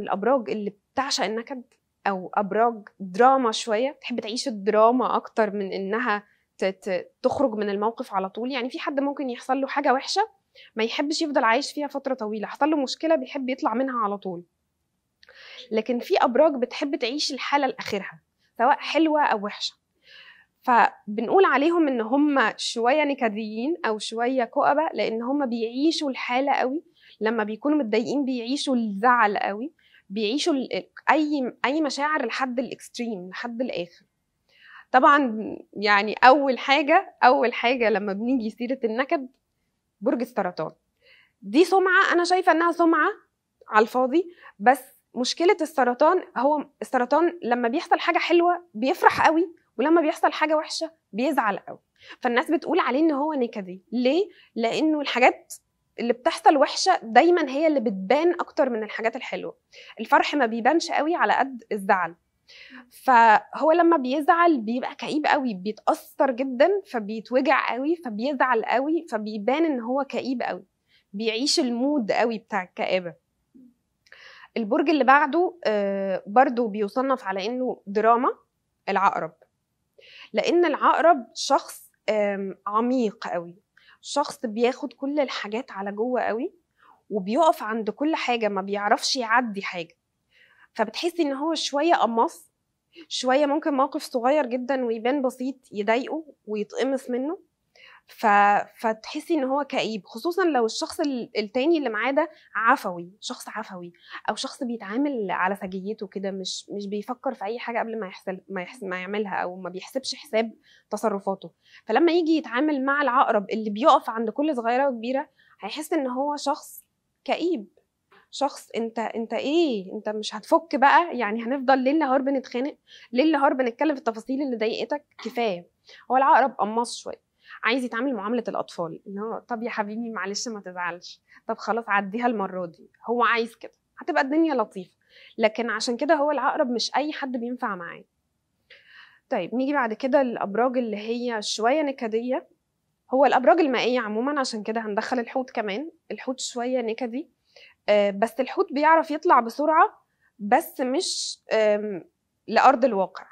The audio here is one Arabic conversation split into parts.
الابراج اللي بتعشق النكد او ابراج دراما شويه بتحب تعيش الدراما اكتر من انها تخرج من الموقف على طول يعني في حد ممكن يحصل له حاجه وحشه ما يحبش يفضل عايش فيها فتره طويله حصل له مشكله بيحب يطلع منها على طول لكن في ابراج بتحب تعيش الحاله لاخرها سواء حلوه او وحشه فبنقول عليهم ان هم شويه نكديين او شويه كؤبة لان هم بيعيشوا الحاله قوي لما بيكونوا متضايقين بيعيشوا الزعل قوي بيعيشوا اي اي مشاعر لحد الاكستريم لحد الاخر طبعا يعني اول حاجه اول حاجه لما بنيجي سيره النكد برج السرطان دي سمعه انا شايفه انها سمعه على الفاضي بس مشكله السرطان هو السرطان لما بيحصل حاجه حلوه بيفرح قوي ولما بيحصل حاجه وحشه بيزعل قوي فالناس بتقول عليه ان هو نكدي ليه لانه الحاجات اللي بتحصل وحشه دايما هي اللي بتبان اكتر من الحاجات الحلوه الفرح ما بيبانش قوي على قد الزعل فهو لما بيزعل بيبقى كئيب قوي بيتاثر جدا فبيتوجع قوي فبيزعل قوي فبيبان ان هو كئيب قوي بيعيش المود قوي بتاع الكآبه البرج اللي بعده آه، برضو بيصنف على انه دراما العقرب لان العقرب شخص عميق قوي شخص بياخد كل الحاجات على جوه قوي وبيقف عند كل حاجه ما بيعرفش يعدي حاجه فبتحسي ان هو شويه قمص شويه ممكن موقف صغير جدا ويبان بسيط يضايقه ويتقمص منه ف... فتحسي ان هو كئيب خصوصا لو الشخص التاني اللي معاه ده عفوي شخص عفوي او شخص بيتعامل على سجيته كده مش مش بيفكر في اي حاجه قبل ما يحصل ما, يحس... ما يعملها او ما بيحسبش حساب تصرفاته فلما يجي يتعامل مع العقرب اللي بيقف عند كل صغيره وكبيره هيحس ان هو شخص كئيب شخص انت انت ايه انت مش هتفك بقى يعني هنفضل ليل نهار بنتخانق ليل نهار بنتكلم في التفاصيل اللي ضايقتك كفايه هو العقرب قمص شويه عايز يتعامل معامله الاطفال ان هو طب يا حبيبي معلش ما تزعلش طب خلاص عديها المره دي هو عايز كده هتبقى الدنيا لطيفه لكن عشان كده هو العقرب مش اي حد بينفع معاه طيب نيجي بعد كده الابراج اللي هي شويه نكديه هو الابراج المائيه عموما عشان كده هندخل الحوت كمان الحوت شويه نكدي آه، بس الحوت بيعرف يطلع بسرعه بس مش لارض الواقع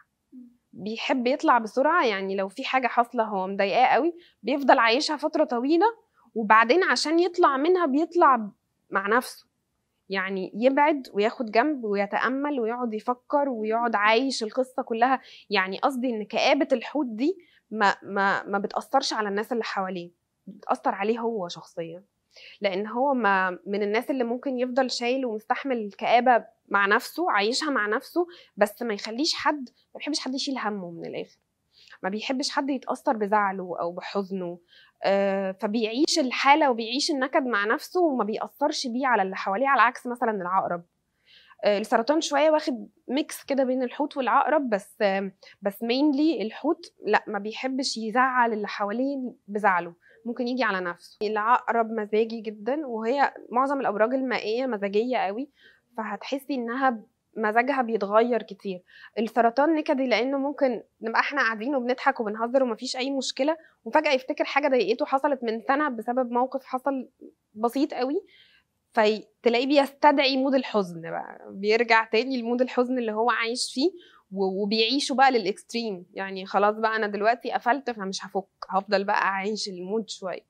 بيحب يطلع بسرعه يعني لو في حاجه حاصله هو مضايقاه قوي بيفضل عايشها فتره طويله وبعدين عشان يطلع منها بيطلع مع نفسه يعني يبعد وياخد جنب ويتامل ويقعد يفكر ويقعد عايش القصه كلها يعني قصدي ان كابه الحوت دي ما ما ما بتاثرش على الناس اللي حواليه بتاثر عليه هو شخصيا لان هو ما من الناس اللي ممكن يفضل شايل ومستحمل الكابه مع نفسه عايشها مع نفسه بس ما يخليش حد ما بيحبش حد يشيل همه من الاخر ما بيحبش حد يتاثر بزعله او بحزنه آه، فبيعيش الحاله وبيعيش النكد مع نفسه وما بيأثرش بيه على اللي حواليه على عكس مثلا العقرب آه، السرطان شويه واخد ميكس كده بين الحوت والعقرب بس بس مينلي الحوت لا ما بيحبش يزعل اللي حواليه بزعله ممكن يجي على نفسه العقرب مزاجي جدا وهي معظم الابراج المائيه مزاجيه قوي فهتحسي انها مزاجها بيتغير كتير السرطان نكدي لانه ممكن نبقى احنا قاعدين وبنضحك وبنهزر ومفيش اي مشكله وفجاه يفتكر حاجه ضايقته حصلت من سنه بسبب موقف حصل بسيط قوي فتلاقيه بيستدعي مود الحزن بقى بيرجع تاني لمود الحزن اللي هو عايش فيه وبيعيشه بقى للاكستريم يعني خلاص بقى انا دلوقتي قفلت فمش هفك هفضل بقى عايش المود شويه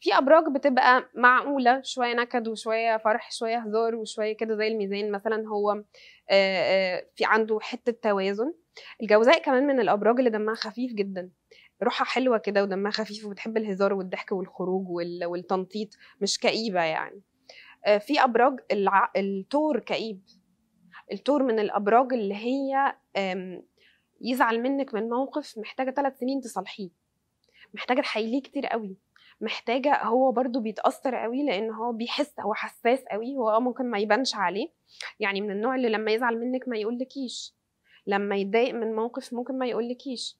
في ابراج بتبقى معقوله شويه نكد وشويه فرح شويه هزار وشويه كده زي الميزان مثلا هو آه، آه، في عنده حته توازن الجوزاء كمان من الابراج اللي دمها خفيف جدا روحها حلوه كده ودمها خفيف وبتحب الهزار والضحك والخروج والتنطيط مش كئيبه يعني آه، في ابراج الع... التور كئيب التور من الابراج اللي هي يزعل منك من موقف محتاجه ثلاث سنين تصالحيه محتاجه تحيليه كتير قوي محتاجه هو برضو بيتاثر قوي لان هو بيحس هو حساس قوي هو آه ممكن ما يبانش عليه يعني من النوع اللي لما يزعل منك ما يقولكيش لما يتضايق من موقف ممكن ما يقولكيش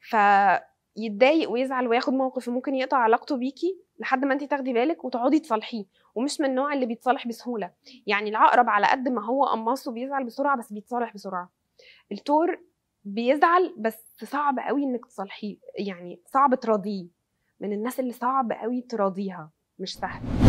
فيتضايق ويزعل وياخد موقف ممكن يقطع علاقته بيكي لحد ما انت تاخدي بالك وتقعدي تصالحيه ومش من النوع اللي بيتصالح بسهوله يعني العقرب على قد ما هو قماصه بيزعل بسرعه بس بيتصالح بسرعه التور بيزعل بس صعب قوي انك تصالحيه يعني صعب ترضيه من الناس اللي صعب قوي تراضيها مش سهل